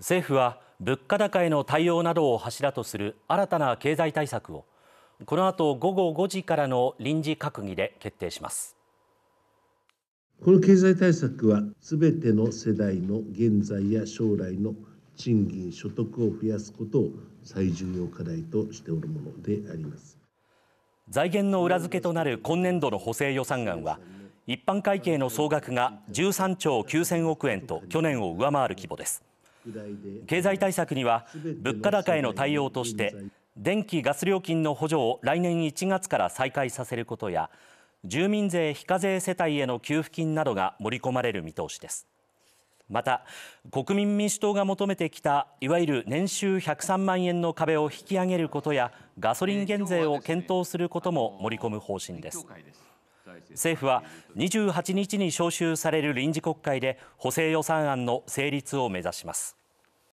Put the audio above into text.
政府は物価高への対応などを柱とする新たな経済対策をこの後午後5時からの臨時閣議で決定しますこの経済対策はすべての世代の現在や将来の賃金所得を増やすことを最重要課題としておるものであります財源の裏付けとなる今年度の補正予算案は一般会計の総額が13兆9000億円と去年を上回る規模です経済対策には物価高への対応として電気・ガス料金の補助を来年1月から再開させることや住民税非課税世帯への給付金などが盛り込まれる見通しですまた国民民主党が求めてきたいわゆる年収103万円の壁を引き上げることやガソリン減税を検討することも盛り込む方針です政府は28日に召集される臨時国会で補正予算案の成立を目指します